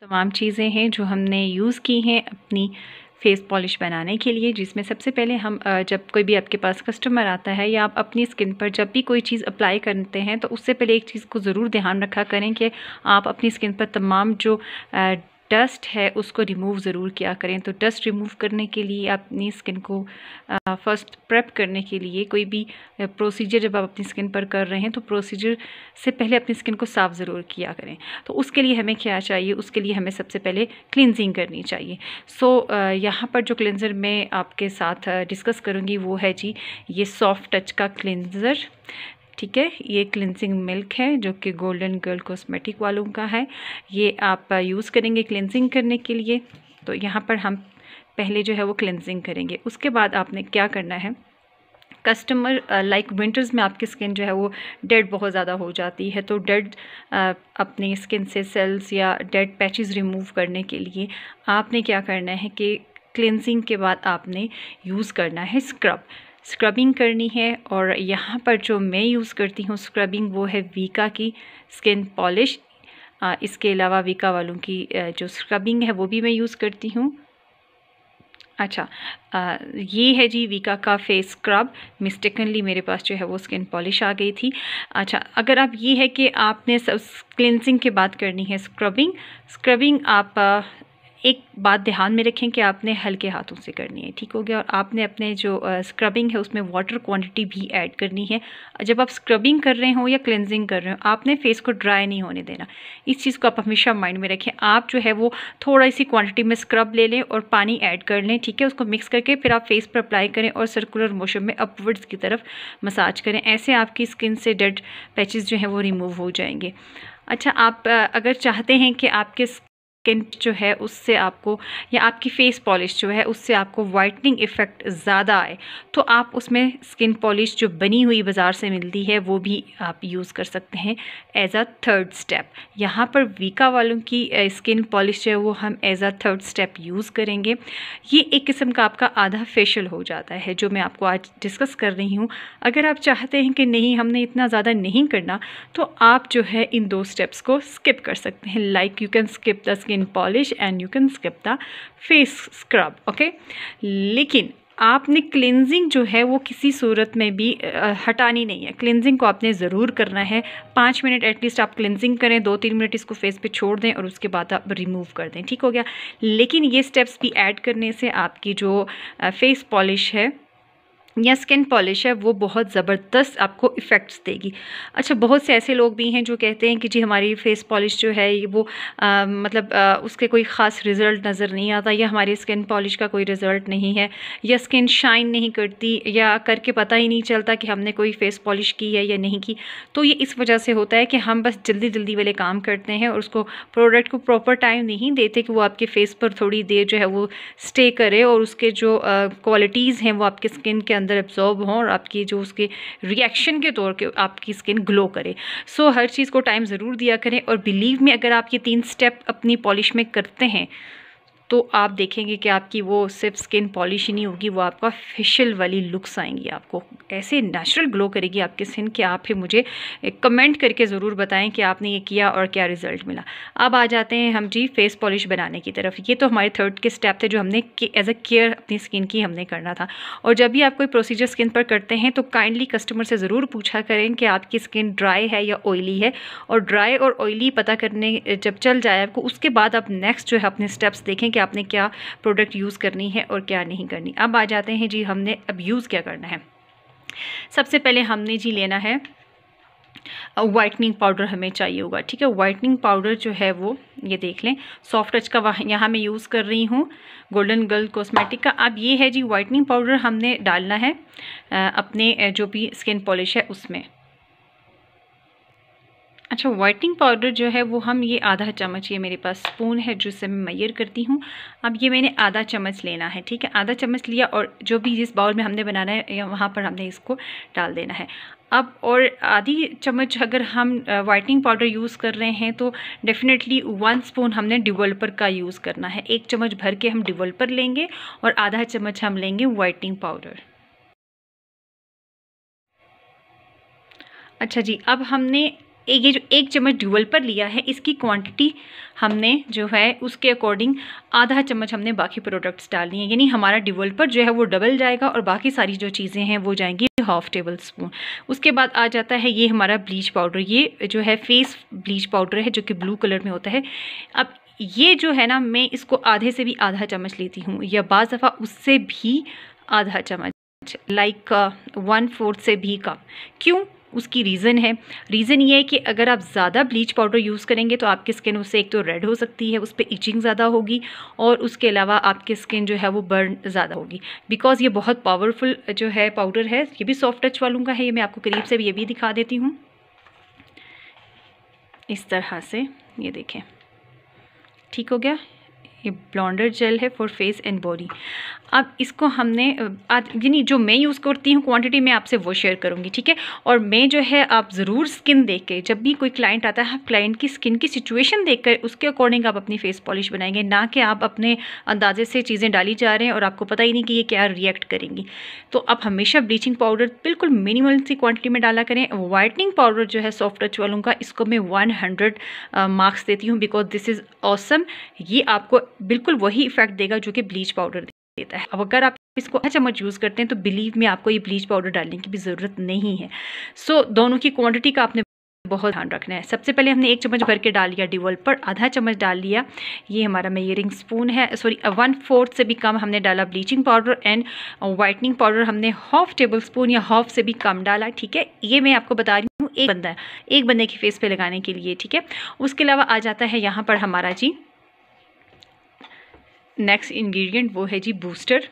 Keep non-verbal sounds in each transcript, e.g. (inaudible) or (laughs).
तमाम चीज़ें हैं जो हमने यूज़ की हैं अपनी फेस पॉलिश बनाने के लिए जिसमें सबसे पहले हम जब कोई भी आपके पास कस्टमर आता है या आप अपनी स्किन पर जब भी कोई चीज़ अप्लाई करते हैं तो उससे पहले एक चीज़ को ज़रूर ध्यान रखा करें कि आप अपनी स्किन पर तमाम जो डस्ट है उसको रिमूव ज़रूर किया करें तो डस्ट रिमूव करने के लिए अपनी स्किन को फर्स्ट प्रेप करने के लिए कोई भी प्रोसीजर जब आप अपनी स्किन पर कर रहे हैं तो प्रोसीजर से पहले अपनी स्किन को साफ़ ज़रूर किया करें तो उसके लिए हमें क्या चाहिए उसके लिए हमें सबसे पहले क्लिनजिंग करनी चाहिए सो so, यहाँ पर जो क्लिनज़र मैं आपके साथ डिस्कस करूँगी वो है जी ये सॉफ्ट टच का क्लिनज़र ठीक है ये क्लिनसिंग मिल्क है जो कि गोल्डन गर्ल कॉस्मेटिक वालों का है ये आप यूज़ करेंगे क्लिनसिंग करने के लिए तो यहाँ पर हम पहले जो है वो क्लिनसिंग करेंगे उसके बाद आपने क्या करना है कस्टमर लाइक विंटर्स में आपकी स्किन जो है वो डेड बहुत ज़्यादा हो जाती है तो डेड uh, अपनी स्किन से सेल्स या डेड पैचेस रिमूव करने के लिए आपने क्या करना है कि क्लिनजिंग के बाद आपने यूज़ करना है स्क्रब स्क्रबिंग करनी है और यहाँ पर जो मैं यूज़ करती हूँ स्क्रबिंग वो है वीका की स्किन पॉलिश इसके अलावा वीका वालों की जो स्क्रबिंग है वो भी मैं यूज़ करती हूँ अच्छा आ, ये है जी वीका का फेस स्क्रब मिस्टेकनली मेरे पास जो है वो स्किन पॉलिश आ गई थी अच्छा अगर आप ये है कि आपने क्लिनसिंग के बाद करनी है स्क्रबिंग स्क्रबिंग आप एक बात ध्यान में रखें कि आपने हल्के हाथों से करनी है ठीक हो गया और आपने अपने जो स्क्रबिंग है उसमें वाटर क्वांटिटी भी ऐड करनी है जब आप स्क्रबिंग कर रहे हो या क्लेंजिंग कर रहे हो आपने फेस को ड्राई नहीं होने देना इस चीज़ को आप हमेशा माइंड में रखें आप जो है वो थोड़ा इसी क्वान्टिटी में स्क्रब ले लें और पानी ऐड कर लें ठीक है उसको मिक्स करके फिर आप फेस पर अप्लाई करें और सर्कुलर मोशन में अपवर्ड्स की तरफ मसाज करें ऐसे आपकी स्किन से डेड पैचेज जो हैं वो रिमूव हो जाएंगे अच्छा आप अगर चाहते हैं कि आपके टिंट जो है उससे आपको या आपकी फेस पॉलिश जो है उससे आपको वाइटनिंग इफ़ेक्ट ज़्यादा आए तो आप उसमें स्किन पॉलिश जो बनी हुई बाज़ार से मिलती है वो भी आप यूज़ कर सकते हैं एज़ आ थर्ड स्टेप यहाँ पर वीका वालों की स्किन पॉलिश जो है वो हम as a third step use करेंगे ये एक किस्म का आपका आधा फेशियल हो जाता है जो मैं आपको आज डिस्कस कर रही हूँ अगर आप चाहते हैं कि नहीं हमने इतना ज़्यादा नहीं करना तो आप जो है इन दो स्टेप्स को स्किप कर सकते हैं like you can skip the skin skin polish and you can skip the face scrub okay लेकिन आपने क्लिनजिंग जो है वो किसी सूरत में भी हटानी नहीं है क्लिनजिंग को आपने ज़रूर करना है पाँच मिनट एटलीस्ट आप क्लिनजिंग करें दो तीन मिनट इसको फेस पे छोड़ दें और उसके बाद आप रिमूव कर दें ठीक हो गया लेकिन ये स्टेप्स भी ऐड करने से आपकी जो फेस पॉलिश है या स्किन पॉलिश है वो बहुत ज़बरदस्त आपको इफ़ेक्ट्स देगी अच्छा बहुत से ऐसे लोग भी हैं जो कहते हैं कि जी हमारी फेस पॉलिश जो है ये वो आ, मतलब आ, उसके कोई ख़ास रिज़ल्ट नज़र नहीं आता या हमारी स्किन पॉलिश का कोई रिज़ल्ट नहीं है या स्किन शाइन नहीं करती या करके पता ही नहीं चलता कि हमने कोई फ़ेस पॉलिश की है या नहीं की तो ये इस वजह से होता है कि हम बस जल्दी जल्दी वाले काम करते हैं और उसको प्रोडक्ट को प्रॉपर टाइम नहीं देते कि वो आपके फ़ेस पर थोड़ी देर जो है वो स्टे करे और उसके जो क्वालिटीज़ हैं वो आपके स्किन के अंदर एब्जॉर्ब हों और आपकी जो उसके रिएक्शन के तौर के आपकी स्किन ग्लो करे सो हर चीज़ को टाइम ज़रूर दिया करें और बिलीव में अगर आप ये तीन स्टेप अपनी पॉलिश में करते हैं तो आप देखेंगे कि आपकी वो सिर्फ स्किन पॉलिश ही नहीं होगी वो आपका फेशियल वाली लुक्स आएंगी आपको ऐसे नेचुरल ग्लो करेगी आपकी स्किन कि आप फिर मुझे कमेंट करके ज़रूर बताएं कि आपने ये किया और क्या रिज़ल्ट मिला अब आ जाते हैं हम जी फेस पॉलिश बनाने की तरफ ये तो हमारे थर्ड के स्टेप थे जो हमने एज अ केयर अपनी स्किन की हमने करना था और जब भी आप कोई प्रोसीजर स्किन पर करते हैं तो काइंडली कस्टमर से ज़रूर पूछा करें कि आपकी स्किन ड्राई है या ऑयली है और ड्राई और ऑयली पता करने जब चल जाए आपको उसके बाद आप नेक्स्ट जो है अपने स्टेप्स देखें कि आपने क्या प्रोडक्ट यूज़ करनी है और क्या नहीं करनी अब आ जाते हैं जी हमने अब यूज़ क्या करना है सबसे पहले हमने जी लेना है वाइटनिंग पाउडर हमें चाहिए होगा ठीक है वाइटनिंग पाउडर जो है वो ये देख लें सॉफ्ट टच का यहाँ मैं यूज़ कर रही हूँ गोल्डन गर्ल कॉस्मेटिक का अब ये है जी वाइटनिंग पाउडर हमने डालना है अपने जो भी स्किन पॉलिश है उसमें अच्छा वाइटनिंग पाउडर जो है वो हम ये आधा चम्मच ये मेरे पास स्पून है जिससे मैं मैयर करती हूँ अब ये मैंने आधा चम्मच लेना है ठीक है आधा चम्मच लिया और जो भी जिस बाउल में हमने बनाना है वहाँ पर हमने इसको डाल देना है अब और आधी चम्मच अगर हम वाइटनिंग पाउडर यूज़ कर रहे हैं तो डेफ़िनेटली वन स्पून हमने डिवल्पर का यूज़ करना है एक चम्मच भर के हम डिवल्पर लेंगे और आधा चम्मच हम लेंगे वाइटनिंग पाउडर अच्छा जी अब हमने ये जो एक चम्मच ड्यूअल पर लिया है इसकी क्वांटिटी हमने जो है उसके अकॉर्डिंग आधा चम्मच हमने बाकी प्रोडक्ट्स डालनी है यानी हमारा ड्यूअल पर जो है वो डबल जाएगा और बाकी सारी जो चीज़ें हैं वो जाएंगी हाफ़ टेबल स्पून उसके बाद आ जाता है ये हमारा ब्लीच पाउडर ये जो है फेस ब्लीच पाउडर है जो कि ब्लू कलर में होता है अब ये जो है ना मैं इसको आधे से भी आधा चम्मच लेती हूँ या बाज़ दफ़ा उससे भी आधा चम्मच लाइक वन फोर्थ से भी कम क्यों उसकी रीज़न है रीज़न ये है कि अगर आप ज़्यादा ब्लीच पाउडर यूज़ करेंगे तो आपकी स्किन उससे एक तो रेड हो सकती है उस पर इचिंग ज़्यादा होगी और उसके अलावा आपकी स्किन जो है वो बर्न ज़्यादा होगी बिकॉज़ ये बहुत पावरफुल जो है पाउडर है ये भी सॉफ्ट टच वालों का है ये मैं आपको करीब से ये भी दिखा देती हूँ इस तरह से ये देखें ठीक हो गया ये ब्लॉन्डर जेल है फॉर फेस एंड बॉडी अब इसको हमने यानी जो मैं यूज़ करती हूँ क्वांटिटी में आपसे वो शेयर करूँगी ठीक है और मैं जो है आप ज़रूर स्किन देख के जब भी कोई क्लाइंट आता है क्लाइंट की स्किन की सिचुएशन देख कर उसके अकॉर्डिंग आप अपनी फेस पॉलिश बनाएंगे ना कि आप अपने अंदाजे से चीज़ें डाली जा रहे हैं और आपको पता ही नहीं कि ये क्या रिएक्ट करेंगी तो आप हमेशा ब्लीचिंग पाउडर बिल्कुल मिनिमम सी क्वान्टिटी में डाला करें वाइटनिंग पाउडर जो है सॉफ्ट टच वालों का इसको मैं वन हंड्रेड मार्क्स देती हूँ बिकॉज दिस इज़ ऑसम ये आपको बिल्कुल वही इफेक्ट देगा जो कि ब्लीच पाउडर देता है अब अगर आप इसको चम्मच अच्छा यूज़ करते हैं तो बिलीव में आपको ये ब्लीच पाउडर डालने की भी ज़रूरत नहीं है सो so, दोनों की क्वांटिटी का आपने बहुत ध्यान रखना है सबसे पहले हमने एक चम्मच भर के डाल लिया डिवल पर आधा चम्मच डाल लिया ये हमारा मेयरिंग स्पून है सॉरी वन फोर्थ से भी कम हमने डाला bleaching powder and whitening powder हमने हाफ टेबल स्पून या हाफ से भी कम डाला ठीक है ये मैं आपको बता रही हूँ एक बंदा एक बंदे के फेस पर लगाने के लिए ठीक है उसके अलावा आ जाता है यहाँ पर हमारा जी नेक्स्ट इंग्रेडिएंट वो है जी बूस्टर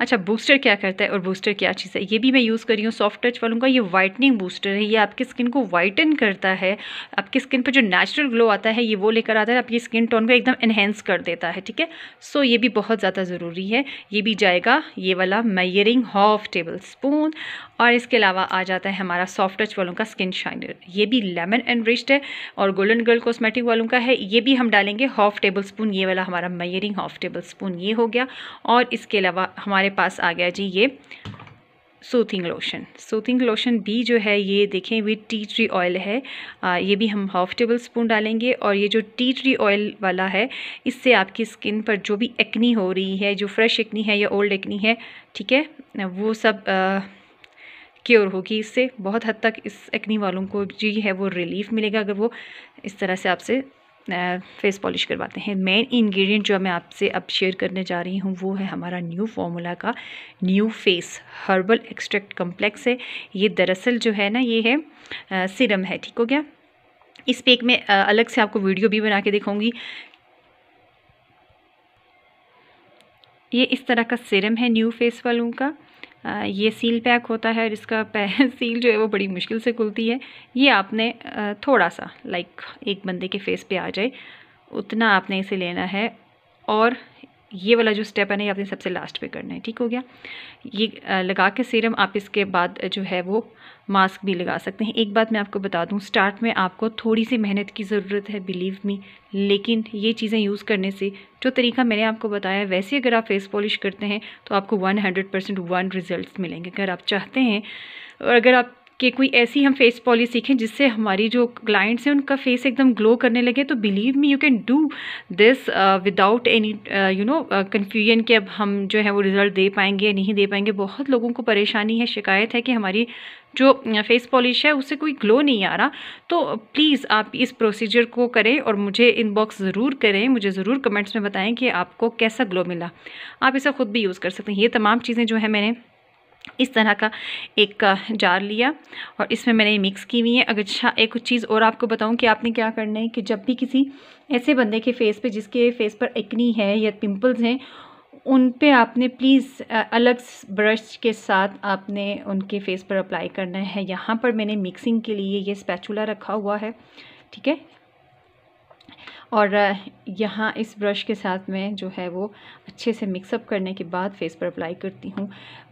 अच्छा बूस्टर क्या करता है और बूस्टर क्या चीज़ है ये भी मैं यूज़ करी हूँ सॉफ्ट टच वालों का ये वाइटनिंग बूस्टर है ये आपकी स्किन को वाइटन करता है आपकी स्किन पर जो नेचुरल ग्लो आता है ये वो लेकर आता है आपकी स्किन टोन को एकदम इन्हेंस कर देता है ठीक है सो ये भी बहुत ज़्यादा ज़रूरी है ये भी जाएगा ये वाला मैयरिंग हाफ टेबल स्पून और इसके अलावा आ जाता है हमारा सॉफ्ट टच वालों का स्किन शाइनर ये भी लेमन एनरिच्ड है और गोल्डन गर्ल कॉस्मेटिक वालों का है ये भी हम डालेंगे हाफ टेबल स्पून ये वाला हमारा मैयरिंग हाफ टेबल स्पून ये हो गया और इसके अलावा हमारे हमारे पास आ गया जी ये सूथिंग लोशन सूथिंग लोशन भी जो है ये देखें विथ टी ट्री ऑयल है आ, ये भी हम हाफ टेबल स्पून डालेंगे और ये जो टी ट्री ऑयल वाला है इससे आपकी स्किन पर जो भी एक्नी हो रही है जो फ्रेश एक्नी है या ओल्ड एक्नी है ठीक है वो सब आ, क्योर होगी इससे बहुत हद तक इस एक्नी वालों को जी है वो रिलीफ मिलेगा अगर वो इस तरह से आपसे फेस पॉलिश करवाते हैं मेन इंग्रेडिएंट जो मैं आपसे अब शेयर करने जा रही हूँ वो है हमारा न्यू फॉर्मूला का new face herbal extract complex है ये दरअसल जो है ना ये है सिरम है ठीक हो गया इस पेक एक मैं अलग से आपको वीडियो भी बना के दिखाऊंगी ये इस तरह का सिरम है न्यू फेस वालों का ये सील पैक होता है और इसका सील (laughs) जो है वो बड़ी मुश्किल से खुलती है ये आपने थोड़ा सा लाइक एक बंदे के फेस पे आ जाए उतना आपने इसे लेना है और ये वाला जो स्टेप है ना ये आपने सबसे लास्ट पे करना है ठीक हो गया ये लगा के सीरम आप इसके बाद जो है वो मास्क भी लगा सकते हैं एक बात मैं आपको बता दूं स्टार्ट में आपको थोड़ी सी मेहनत की ज़रूरत है बिलीव मी लेकिन ये चीज़ें यूज़ करने से जो तरीका मैंने आपको बताया वैसे अगर आप फेस पॉलिश करते हैं तो आपको one hundred percent one result मिलेंगे अगर आप चाहते हैं और अगर आप कि कोई ऐसी हम फेस पॉलिश सीखें जिससे हमारी जो क्लाइंट्स हैं उनका फेस एकदम ग्लो करने लगे तो believe me you can do this without any you know confusion कि अब हम जो है वो रिज़ल्ट दे पाएंगे या नहीं दे पाएंगे बहुत लोगों को परेशानी है शिकायत है कि हमारी जो फेस uh, पॉलिश है उससे कोई ग्लो नहीं आ रहा तो प्लीज़ आप इस प्रोसीजर को करें और मुझे इनबॉक्स ज़रूर करें मुझे ज़रूर कमेंट्स में बताएं कि आपको कैसा ग्लो मिला आप इसे ख़ुद भी यूज़ कर सकते हैं ये तमाम चीज़ें जो है मैंने इस तरह का एक जार लिया और इसमें मैंने ये मिक्स की हुई है अगर अच्छा एक कुछ चीज़ और आपको बताऊं कि आपने क्या करना है कि जब भी किसी ऐसे बंदे के फेस पे जिसके फेस पर एक्नी है या पिंपल्स हैं उन पे आपने प्लीज़ अलग ब्रश के साथ आपने उनके फेस पर अप्लाई करना है यहाँ पर मैंने मिक्सिंग के लिए ये स्पैचूला रखा हुआ है ठीक है और यहाँ इस ब्रश के साथ मैं जो है वो अच्छे से मिक्सअप करने के बाद फेस पर अप्लाई करती हूँ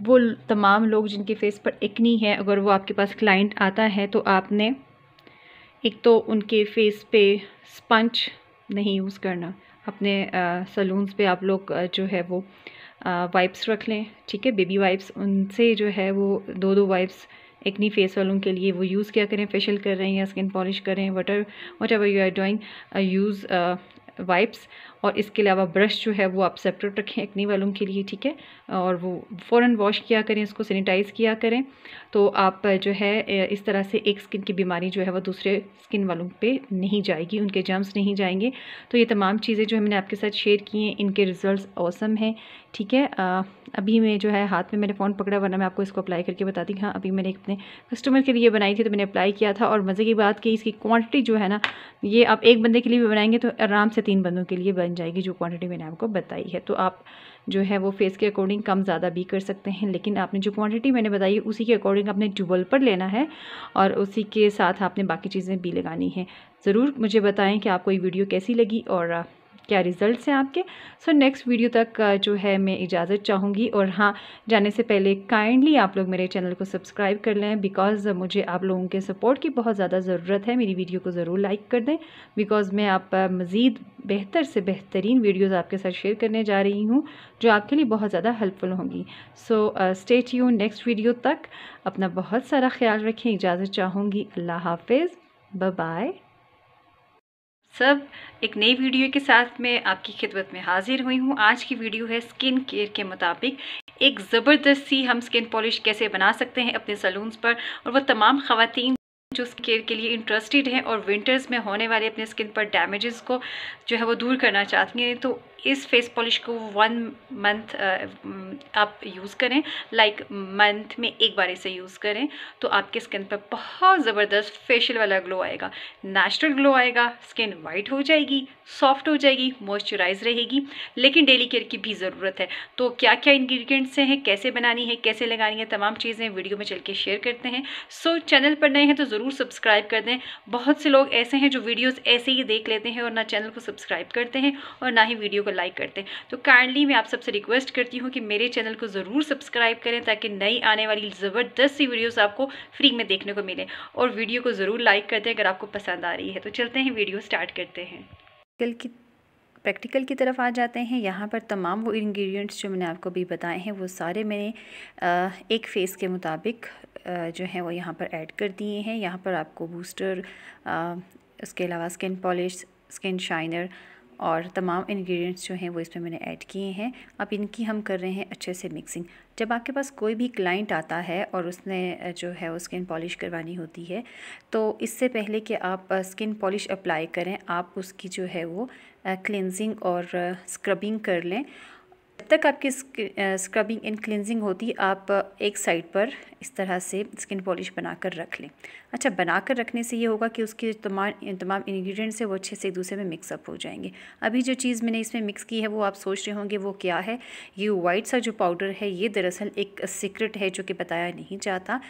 वो तमाम लोग जिनके फेस पर नहीं है अगर वो आपके पास क्लाइंट आता है तो आपने एक तो उनके फेस पे स्पंच नहीं यूज़ करना अपने सलून्स पे आप लोग जो है वो वाइप्स रख लें ठीक है बेबी वाइप्स उनसे जो है वो दो दो वाइप्स एक्नी फेस वालों के लिए वो यूज़ क्या करें फेशियल कर रहे हैं या स्किन पॉलिश करें what whatever you are doing use wipes और इसके अलावा ब्रश जो है वो आप सेपरेट रखें एक्नी वालों के लिए ठीक है और वो फ़ौर वॉश किया करें इसको सैनिटाइज़ किया करें तो आप जो है इस तरह से एक स्किन की बीमारी जो है वो दूसरे स्किन वालों पे नहीं जाएगी उनके जर्म्स नहीं जाएंगे तो ये तमाम चीज़ें जो है मैंने आपके साथ शेयर की हैं इनके रिज़ल्ट औसम हैं ठीक है आ, अभी मैं जो है हाथ में मैंने फ़ोन पकड़ा वरना मैं आपको इसको अप्लाई करके बताती हाँ अभी मैंने अपने कस्टमर के लिए बनाई थी तो मैंने अप्लाई किया था और मज़े की बात की इसकी क्वान्टिटी जो है ना ये आप एक बंदे के लिए भी बनाएंगे तो आराम से तीन बंदों के लिए बन जाएगी जो क्वांटिटी मैंने आपको बताई है तो आप जो है वो फेस के अकॉर्डिंग कम ज़्यादा भी कर सकते हैं लेकिन आपने जो क्वांटिटी मैंने बताई उसी के अकॉर्डिंग आपने ट्यूबल पर लेना है और उसी के साथ आपने बाकी चीज़ें भी लगानी है ज़रूर मुझे बताएं कि आपको ये वीडियो कैसी लगी और क्या रिज़ल्ट हैं आपके सो नेक्स्ट वीडियो तक जो है मैं इजाज़त चाहूँगी और हाँ जाने से पहले काइंडली आप लोग मेरे चैनल को सब्सक्राइब कर लें बिकॉज़ मुझे आप लोगों के सपोर्ट की बहुत ज़्यादा ज़रूरत है मेरी वीडियो को ज़रूर लाइक कर दें बिकॉज़ मैं आप मज़ीद बेहतर से बेहतरीन वीडियोज़ आपके साथ शेयर करने जा रही हूँ जो आपके लिए बहुत ज़्यादा हेल्पफुल होंगी so state you next video तक अपना बहुत सारा ख्याल रखें इजाज़त चाहूँगी अल्लाह हाफिज़ बाय सब एक नई वीडियो के साथ मैं आपकी खिदमत में हाजिर हुई हूँ आज की वीडियो है स्किन केयर के मुताबिक एक ज़बरदस्त सी हम स्किन पॉलिश कैसे बना सकते हैं अपने सलून्स पर और वह तमाम ख़वान जो केयर के लिए इंटरेस्टेड हैं और विंटर्स में होने वाले अपने स्किन पर डैमेजेस को जो है वो दूर करना चाहती हैं तो इस फेस पॉलिश को वन मंथ आप यूज़ करें लाइक मंथ में एक बार इसे यूज़ करें तो आपके स्किन पर बहुत ज़बरदस्त फेशियल वाला ग्लो आएगा नेचुरल ग्लो आएगा स्किन वाइट हो जाएगी सॉफ्ट हो जाएगी मॉइस्चराइज रहेगी लेकिन डेली केयर की भी ज़रूरत है तो क्या क्या इन्ग्रीडियंट्स हैं कैसे बनानी है कैसे लगानी है तमाम चीज़ें वीडियो में चल के शेयर करते हैं सो चैनल पर नए हैं तो ज़रूर सब्सक्राइब कर दें बहुत से लोग ऐसे हैं जो वीडियोज़ ऐसे ही देख लेते हैं और ना चैनल को सब्सक्राइब करते हैं और ना ही वीडियो को लाइक करते हैं तो काइंडली मैं आप सबसे रिक्वेस्ट करती हूँ कि मेरे चैनल को ज़रूर सब्सक्राइब करें ताकि नई आने वाली ज़बरदस्त सी वीडियोज़ आपको फ्री में देखने को मिले और वीडियो को ज़रूर लाइक कर दें अगर आपको पसंद आ रही है तो चलते हैं वीडियो स्टार्ट करते हैं कल की प्रैक्टिकल की तरफ आ जाते हैं यहाँ पर तमाम वो इंग्रेडिएंट्स जो मैंने आपको भी बताए हैं वो सारे मैंने एक फ़ेस के मुताबिक जो हैं वो यहाँ पर ऐड कर दिए हैं यहाँ पर आपको बूस्टर उसके अलावा स्किन पॉलिश स्किन शाइनर और तमाम इंग्रेडिएंट्स जो हैं वो इसमें मैंने ऐड किए हैं अब इनकी हम कर रहे हैं अच्छे से मिक्सिंग जब आपके पास कोई भी क्लाइंट आता है और उसने जो है वो स्किन पॉलिश करवानी होती है तो इससे पहले कि आप स्किन पॉलिश अप्लाई करें आप उसकी जो है वो क्लिनजिंग और स्क्रबिंग कर लें जब तक आपकी स्क्रबिंग एंड क्लिनजिंग होती आप एक साइड पर इस तरह से स्किन पॉलिश बनाकर रख लें अच्छा बनाकर रखने से ये होगा कि उसके तमाम तमाम इन्ग्रीडियंट्स है वो अच्छे से एक दूसरे में मिक्सअप हो जाएंगे अभी जो चीज़ मैंने इसमें मिक्स की है वो आप सोच रहे होंगे वो क्या है ये वाइट सा जो पाउडर है ये दरअसल एक सीक्रेट है जो कि बताया नहीं जाता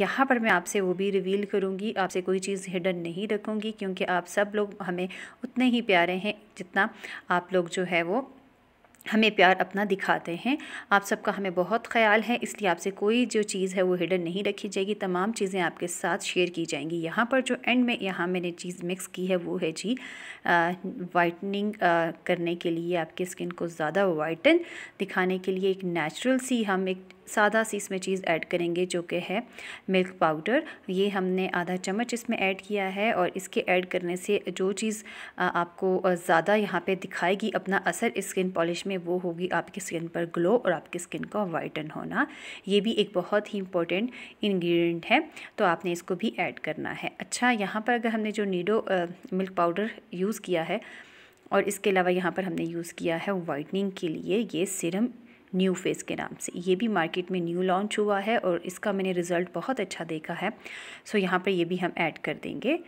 यहाँ पर मैं आपसे वो भी रिवील करूँगी आपसे कोई चीज़ हिडन नहीं रखूँगी क्योंकि आप सब लोग हमें उतने ही प्यारे हैं जितना आप लोग जो है वो हमें प्यार अपना दिखाते हैं आप सबका हमें बहुत ख्याल है इसलिए आपसे कोई जो चीज़ है वो हिडन नहीं रखी जाएगी तमाम चीज़ें आपके साथ शेयर की जाएंगी यहाँ पर जो एंड में यहाँ मैंने चीज़ मिक्स की है वो है जी वाइटनिंग करने के लिए आपके स्किन को ज़्यादा वाइटन दिखाने के लिए एक नेचुरल सी हम एक सादा सी इसमें चीज़ ऐड करेंगे जो कि है मिल्क पाउडर ये हमने आधा चम्मच इसमें ऐड किया है और इसके ऐड करने से जो चीज़ आपको ज़्यादा यहाँ पे दिखाएगी अपना असर स्किन पॉलिश में वो होगी आपकी स्किन पर ग्लो और आपकी स्किन का वाइटन होना ये भी एक बहुत ही इंपॉर्टेंट इन्ग्रीडियंट है तो आपने इसको भी ऐड करना है अच्छा यहाँ पर अगर हमने जो नीडो मिल्क पाउडर यूज़ किया है और इसके अलावा यहाँ पर हमने यूज़ किया है वाइटनिंग के लिए ये सिरम न्यू फेस के नाम से ये भी मार्केट में न्यू लॉन्च हुआ है और इसका मैंने रिज़ल्ट बहुत अच्छा देखा है सो यहाँ पर ये भी हम ऐड कर देंगे